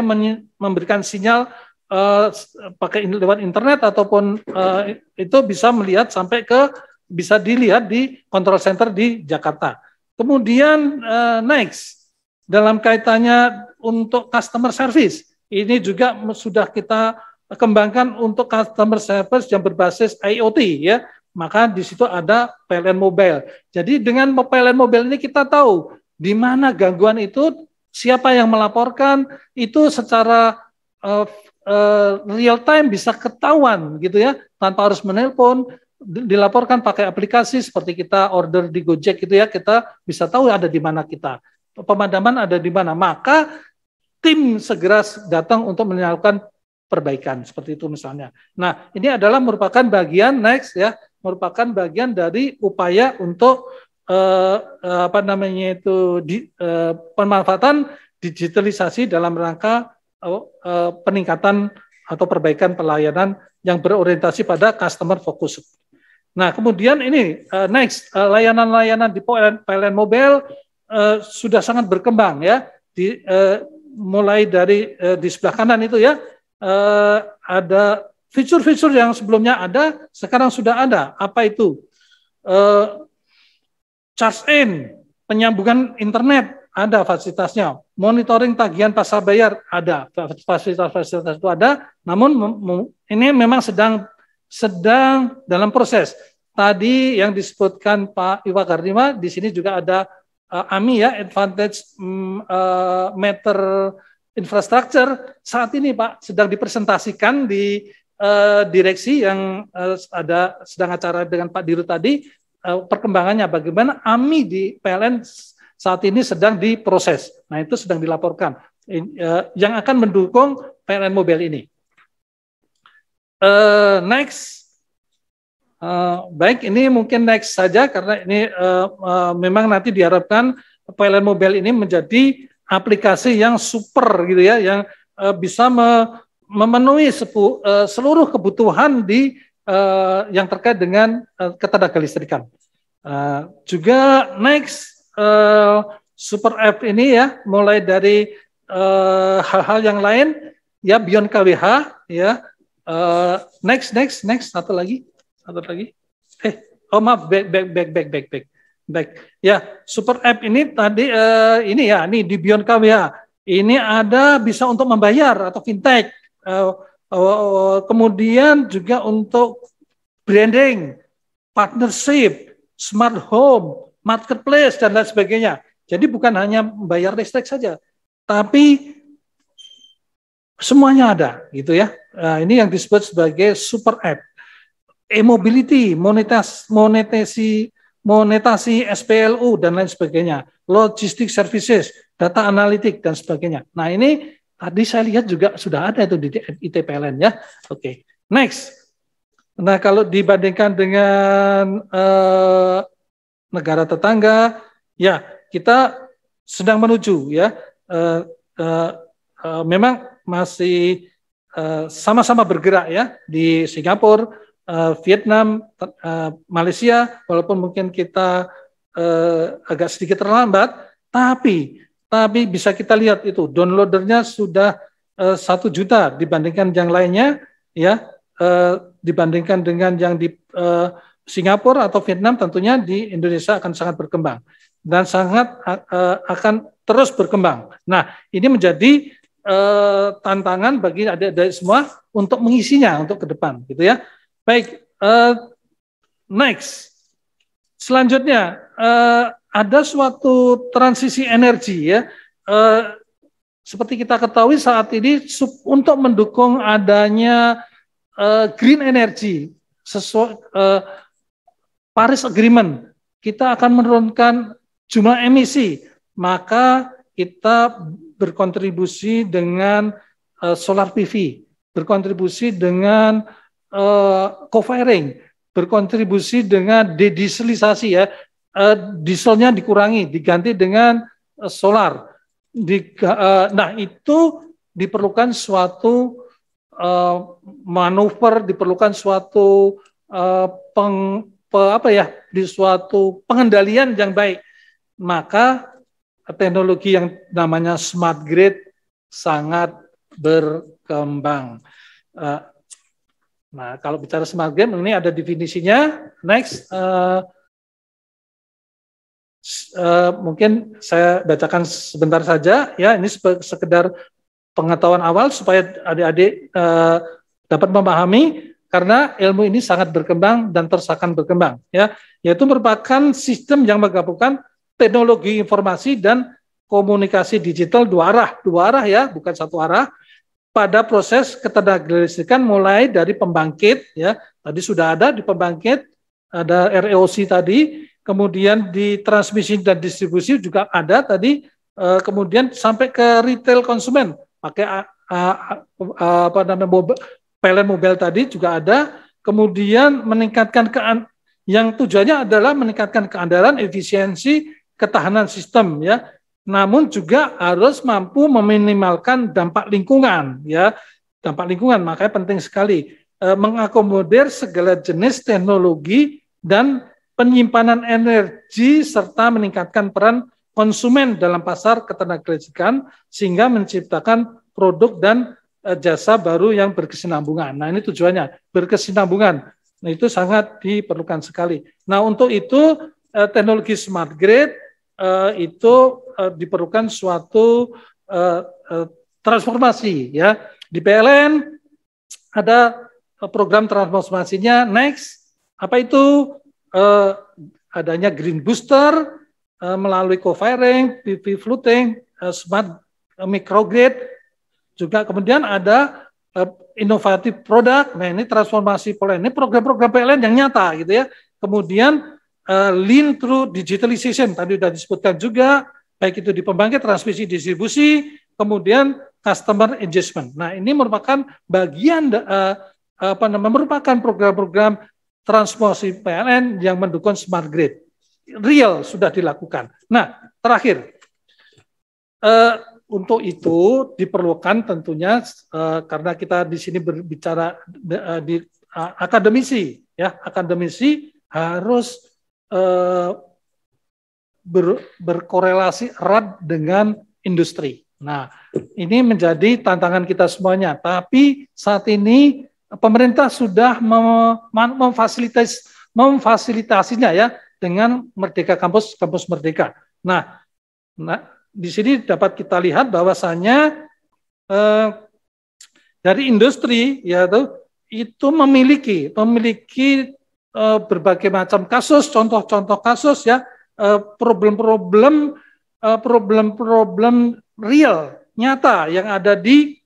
memberikan sinyal uh, pakai lewat internet ataupun uh, itu bisa melihat sampai ke bisa dilihat di control center di Jakarta. Kemudian uh, next dalam kaitannya untuk customer service ini juga sudah kita kembangkan untuk customer service yang berbasis IoT ya. Maka di situ ada PLN mobile. Jadi dengan PLN mobile ini kita tahu di mana gangguan itu siapa yang melaporkan itu secara uh, uh, real time bisa ketahuan gitu ya tanpa harus menelpon dilaporkan pakai aplikasi seperti kita order di Gojek gitu ya kita bisa tahu ada di mana kita pemadaman ada di mana maka tim segera datang untuk menyalurkan perbaikan seperti itu misalnya. Nah, ini adalah merupakan bagian next ya, merupakan bagian dari upaya untuk uh, apa namanya itu di, uh, pemanfaatan digitalisasi dalam rangka uh, peningkatan atau perbaikan pelayanan yang berorientasi pada customer focus. Nah, kemudian ini uh, next layanan layanan-layanan di PLN Mobile uh, sudah sangat berkembang ya. Di uh, mulai dari uh, di sebelah kanan itu ya uh, ada fitur-fitur yang sebelumnya ada, sekarang sudah ada. Apa itu? Uh, Charge in, penyambungan internet ada fasilitasnya. Monitoring tagihan pasar bayar ada. Fasilitas-fasilitas itu ada, namun ini memang sedang sedang dalam proses. Tadi yang disebutkan Pak Iwa Karnima, di sini juga ada uh, eh, AMI ya, Advantage um, uh, Meter Infrastructure. Saat ini Pak sedang dipresentasikan di uh, direksi yang uh, ada sedang acara dengan Pak Dirut tadi Eh, perkembangannya bagaimana AMI di PLN saat ini sedang diproses. Nah, itu sedang dilaporkan eh, yang akan mendukung PLN Mobile ini. Uh, next, uh, baik ini mungkin next saja karena ini uh, uh, memang nanti diharapkan PLN Mobile ini menjadi aplikasi yang super gitu ya, yang uh, bisa me memenuhi uh, seluruh kebutuhan di uh, yang terkait dengan uh, ketenaga listrikan. Uh, juga next uh, super app ini ya mulai dari hal-hal uh, yang lain ya beyond KWH ya uh, next next next satu lagi satu lagi eh oh maaf back back back back back back back ya super app ini tadi uh, ini ya ini di beyond KWH ini ada bisa untuk membayar atau fintech uh, Eh, kemudian juga untuk branding, partnership, smart home, marketplace dan lain sebagainya. Jadi bukan hanya bayar listrik saja, tapi semuanya ada, gitu ya. Nah, ini yang disebut sebagai super app. E-mobility, monetas, monetasi, monetasi SPLU dan lain sebagainya, logistik services, data analitik dan sebagainya. Nah ini Tadi saya lihat juga sudah ada itu di ITPLN ya. Oke, okay. next. Nah kalau dibandingkan dengan eh, negara tetangga, ya kita sedang menuju ya. Eh, eh, eh, memang masih eh, sama-sama eh, bergerak ya di Singapura, eh, Vietnam, eh, Malaysia, walaupun mungkin kita eh, agak sedikit terlambat, tapi tapi bisa kita lihat itu downloadernya sudah eh, satu juta dibandingkan yang lainnya, ya eh, dibandingkan dengan yang di eh, Singapura atau Vietnam, tentunya di Indonesia akan sangat berkembang dan sangat akan terus berkembang. Nah, ini menjadi tantangan bagi adik-adik semua untuk mengisinya untuk ke depan, gitu ya. Baik, next. Selanjutnya, uh, ada suatu transisi energi ya. Eh, seperti kita ketahui saat ini sub, untuk mendukung adanya eh, green energy sesuai eh, Paris Agreement, kita akan menurunkan jumlah emisi, maka kita berkontribusi dengan eh, solar PV, berkontribusi dengan eh, co-firing, berkontribusi dengan dedieselisasi ya, uh, dieselnya dikurangi, diganti dengan uh, solar. Di, uh, nah itu diperlukan suatu uh, manuver, diperlukan suatu uh, peng, pe, apa ya, di suatu pengendalian yang baik. Maka teknologi yang namanya smart grid sangat berkembang. Uh, nah, kalau bicara smart grid ini ada definisinya. Next, uh, Eh, mungkin saya bacakan sebentar saja ya ini sekedar pengetahuan awal supaya adik-adik uh, dapat memahami karena ilmu ini sangat berkembang dan terus akan berkembang ya yaitu merupakan sistem yang menggabungkan teknologi informasi dan komunikasi digital dua arah dua arah ya bukan satu arah pada proses ketenagalistrikan mulai dari pembangkit ya tadi sudah ada di pembangkit ada REOC tadi kemudian di transmisi dan distribusi juga ada tadi, uh, kemudian sampai ke retail konsumen pakai apa namanya mobile, mobile tadi juga ada, kemudian meningkatkan ke yang tujuannya adalah meningkatkan keandalan, efisiensi, ketahanan sistem ya. Namun juga harus mampu meminimalkan dampak lingkungan ya. Dampak lingkungan makanya penting sekali e, mengakomodir segala jenis teknologi dan penyimpanan energi serta meningkatkan peran konsumen dalam pasar ketenagakerjaan sehingga menciptakan produk dan eh, jasa baru yang berkesinambungan. Nah, ini tujuannya berkesinambungan. Nah, itu sangat diperlukan sekali. Nah, untuk itu eh, teknologi smart grid eh, itu diperlukan suatu transformasi ya. Di PLN ada program transformasinya Next. Apa itu? eh, adanya green booster eh, melalui co-firing, PV Fluting, eh, smart eh, microgrid, juga kemudian ada eh, inovatif produk. Nah ini transformasi PLN, ini program-program PLN yang nyata gitu ya. Kemudian eh, lean through digitalization tadi sudah disebutkan juga, baik itu di pembangkit, transmisi, distribusi, kemudian customer engagement. Nah ini merupakan bagian uh, apa namanya merupakan program-program transformasi PLN yang mendukung smart grid. Real sudah dilakukan. Nah, terakhir, uh, untuk itu diperlukan tentunya uh, karena kita di sini berbicara uh, di akademisi, ya akademisi harus ber, berkorelasi erat dengan industri. Nah, ini menjadi tantangan kita semuanya. Tapi saat ini pemerintah sudah mem memfasilitas memfasilitasinya ya dengan Merdeka Kampus Kampus Merdeka. Nah, nah di sini dapat kita lihat bahwasannya eh, dari industri ya itu itu memiliki memiliki eh, berbagai macam kasus contoh-contoh kasus ya eh, problem-problem eh, problem-problem eh, real nyata yang ada di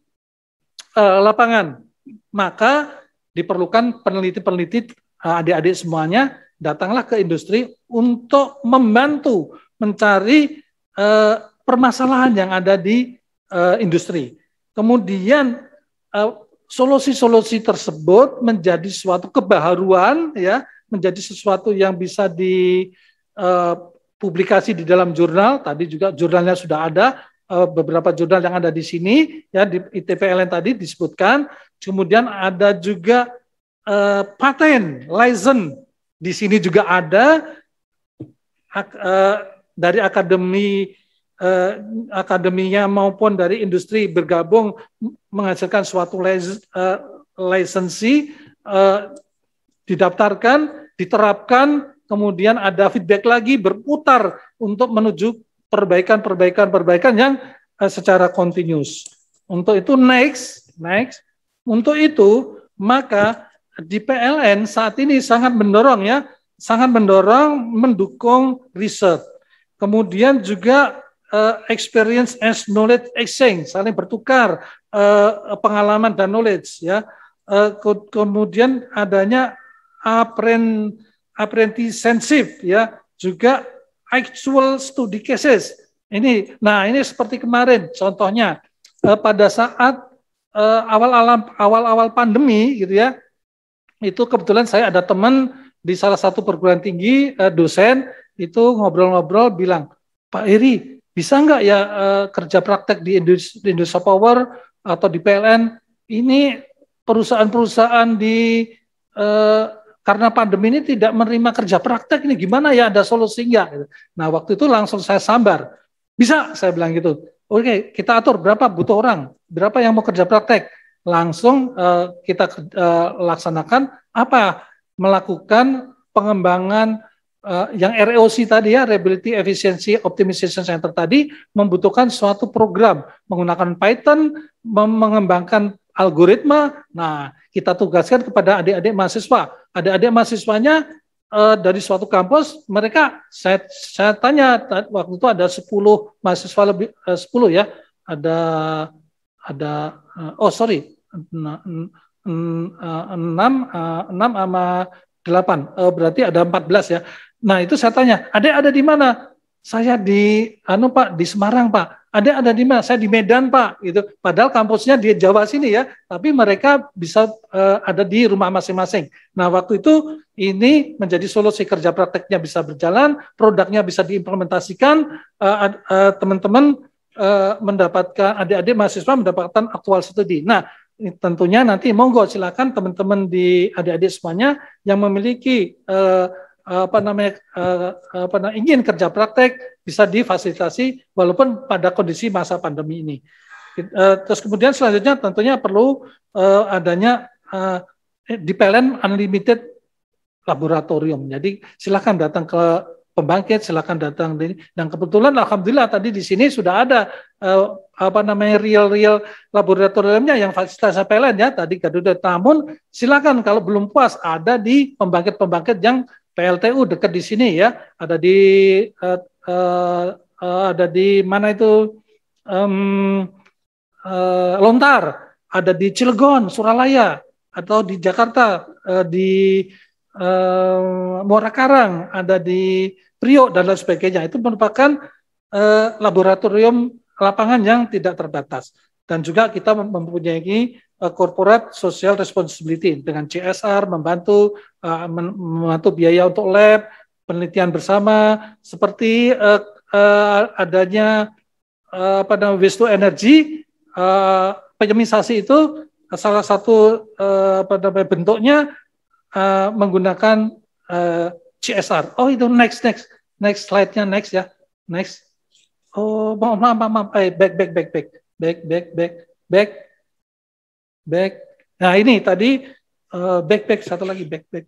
eh, lapangan maka diperlukan peneliti-peneliti eh, adik-adik semuanya datanglah ke industri untuk membantu mencari eh, permasalahan yang ada di eh, industri. Kemudian solusi eh, solusi-solusi tersebut menjadi suatu kebaharuan ya, menjadi sesuatu yang bisa di eh, publikasi di dalam jurnal. Tadi juga jurnalnya sudah ada, Eh, beberapa jurnal yang ada di sini ya di ITPLN tadi disebutkan kemudian ada juga uh, eh, paten license di sini juga ada ak, eh, dari akademi uh, akademinya maupun dari industri bergabung menghasilkan suatu license, uh, lisensi didaftarkan diterapkan kemudian ada feedback lagi berputar untuk menuju perbaikan perbaikan perbaikan yang uh, secara continuous. Untuk itu next next untuk itu maka di PLN saat ini sangat mendorong ya sangat mendorong mendukung riset. Kemudian juga uh, experience as knowledge exchange, saling bertukar uh, pengalaman dan knowledge ya. Uh, kemudian adanya apprentice apprenticeship ya, juga actual studi cases. Ini, nah ini seperti kemarin contohnya eh, pada saat eh, awal alam awal awal pandemi gitu ya, itu kebetulan saya ada teman di salah satu perguruan tinggi eh, dosen itu ngobrol-ngobrol bilang Pak Iri bisa nggak ya eh, kerja praktek di Indonesia, Indonesia Power atau di PLN ini perusahaan-perusahaan di eh, karena pandemi ini tidak menerima kerja praktek ini gimana ya ada solusinya. Nah waktu itu langsung saya sambar, bisa saya bilang gitu. Oke kita atur berapa butuh orang, berapa yang mau kerja praktek, langsung uh, kita uh, laksanakan apa melakukan pengembangan uh, yang ROC e tadi ya Reliability Efficiency Optimization Center tadi membutuhkan suatu program menggunakan Python mengembangkan algoritma. Nah, kita tugaskan kepada adik-adik mahasiswa. Adik-adik mahasiswanya eh, dari suatu kampus, mereka saya, saya tanya waktu itu ada 10 mahasiswa lebih eh, 10 ya. Ada ada eh, oh sorry eh, enam eh, enam sama 8. berarti ada 14 ya. Nah, itu saya tanya, "Adik ada di mana?" Saya di anu Pak, di Semarang, Pak ada ada di mana? Saya di Medan Pak, gitu. Padahal kampusnya di Jawa sini ya, tapi mereka bisa uh, ada di rumah masing-masing. Nah waktu itu ini menjadi solusi kerja prakteknya bisa berjalan, produknya bisa diimplementasikan, eh, eh, teman-teman uh, uh, uh, mendapatkan adik-adik mahasiswa mendapatkan aktual studi. Nah tentunya nanti monggo silakan teman-teman di adik-adik semuanya yang memiliki uh, apa namanya eh, eh, apa namanya ingin kerja praktek bisa difasilitasi walaupun pada kondisi masa pandemi ini. Eh, terus kemudian selanjutnya tentunya perlu adanya di dipelen unlimited laboratorium. Jadi silakan datang ke pembangkit, silakan datang di dan kebetulan alhamdulillah tadi di sini sudah ada apa namanya real-real laboratoriumnya yang fasilitas PLN ya tadi Garuda. Namun silakan kalau belum puas ada di pembangkit-pembangkit yang PLTU dekat di sini ya, ada di uh, uh, ada di mana itu um, uh, Lontar, ada di Cilegon, Suralaya, atau di Jakarta, uh, di uh, Muara Karang, ada di Priok dan lain sebagainya. Itu merupakan uh, laboratorium lapangan yang tidak terbatas. Dan juga kita mempunyai eh, corporate social responsibility dengan CSR membantu eh, membantu biaya untuk lab, penelitian bersama seperti eh, adanya pada apa namanya waste to energy penyemisasi itu salah satu apa namanya bentuknya menggunakan CSR. Oh itu next next next slide-nya next ya. Next. Oh, maaf, maaf, maaf. Eh, back, back, back, back back, back, back, back, back. Nah ini tadi uh, back, back, satu lagi back, back.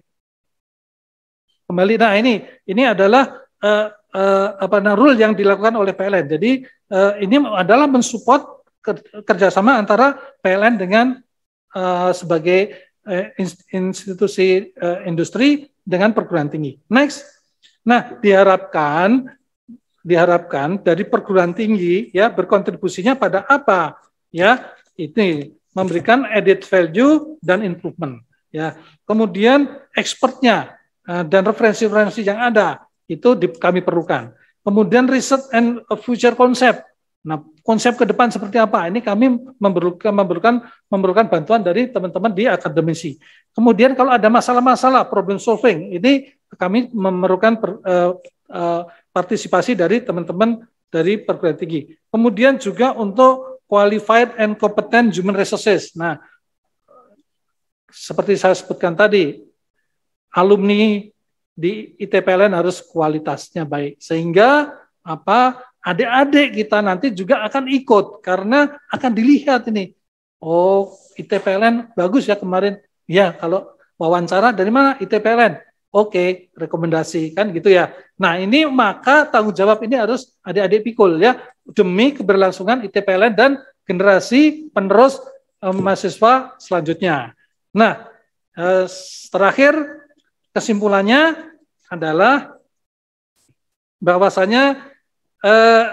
Kembali, nah ini, ini adalah uh, uh, apa nah, rule yang dilakukan oleh PLN. Jadi uh, ini adalah mensupport kerjasama antara PLN dengan uh, sebagai uh, institusi uh, industri dengan perguruan tinggi. Next, nah diharapkan diharapkan dari perguruan tinggi ya berkontribusinya pada apa ya ini memberikan added value dan improvement ya kemudian expertnya eh, dan referensi-referensi yang ada itu kami perlukan kemudian research and future concept nah konsep ke depan seperti apa ini kami memerlukan memerlukan memerlukan bantuan dari teman-teman di akademisi kemudian kalau ada masalah-masalah problem solving ini kami memerlukan per, uh, uh, partisipasi dari teman-teman dari perguruan tinggi. Kemudian juga untuk qualified and competent human resources. Nah, seperti saya sebutkan tadi, alumni di ITPLN harus kualitasnya baik sehingga apa adik-adik kita nanti juga akan ikut karena akan dilihat ini. Oh, ITPLN bagus ya kemarin. Ya, kalau wawancara dari mana ITPLN? oke okay, rekomendasi kan gitu ya. Nah ini maka tanggung jawab ini harus adik-adik pikul ya demi keberlangsungan ITPLN dan generasi penerus eh, mahasiswa selanjutnya. Nah eh, terakhir kesimpulannya adalah bahwasanya eh,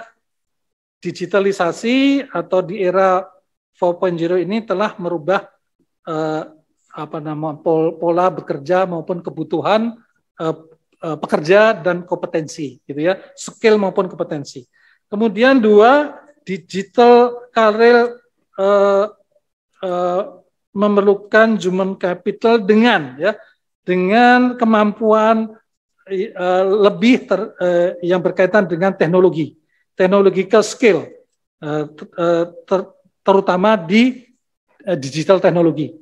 digitalisasi atau di era 4.0 ini telah merubah eh, apa nama pola bekerja maupun kebutuhan uh, uh, pekerja dan kompetensi gitu ya skill maupun kompetensi kemudian dua digital karir uh, uh, memerlukan human capital dengan ya dengan kemampuan uh, lebih ter, uh, yang berkaitan dengan teknologi technological skill uh, ter, ter, terutama di uh, digital teknologi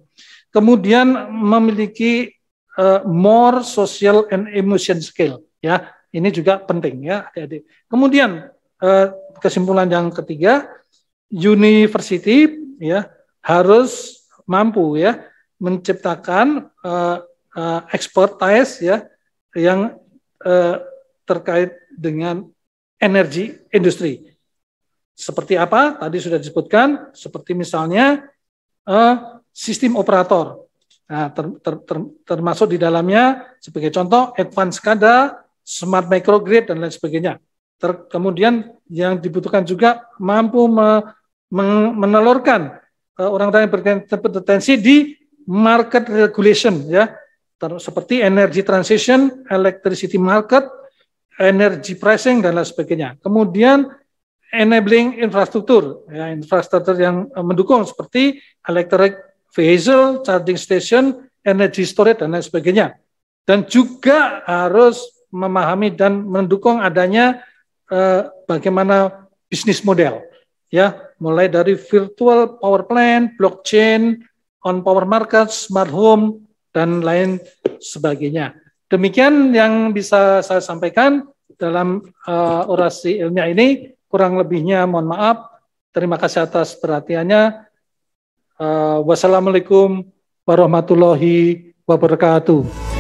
Kemudian memiliki uh, more social and emotion skill ya. Ini juga penting ya adik-adik. Kemudian uh, kesimpulan yang ketiga, university ya harus mampu ya menciptakan uh, uh, expertise ya yang uh, terkait dengan energi industri. Seperti apa? Tadi sudah disebutkan, seperti misalnya uh, sistem operator. Nah, ter, ter, ter, termasuk di dalamnya sebagai contoh advanced SCADA, smart microgrid dan lain sebagainya. Ter, kemudian yang dibutuhkan juga mampu me, men, menelurkan uh, eh, orang-orang yang berpotensi di market regulation ya. Ter, seperti energy transition, electricity market, energy pricing dan lain sebagainya. Kemudian enabling infrastruktur ya, infrastruktur yang eh, mendukung seperti electric vehicle, charging station, energy storage, dan lain sebagainya. Dan juga harus memahami dan mendukung adanya eh, bagaimana bisnis model. ya Mulai dari virtual power plant, blockchain, on power market, smart home, dan lain sebagainya. Demikian yang bisa saya sampaikan dalam uh, orasi ilmiah ini. Kurang lebihnya mohon maaf. Terima kasih atas perhatiannya. Uh, wassalamualaikum warahmatullahi wabarakatuh.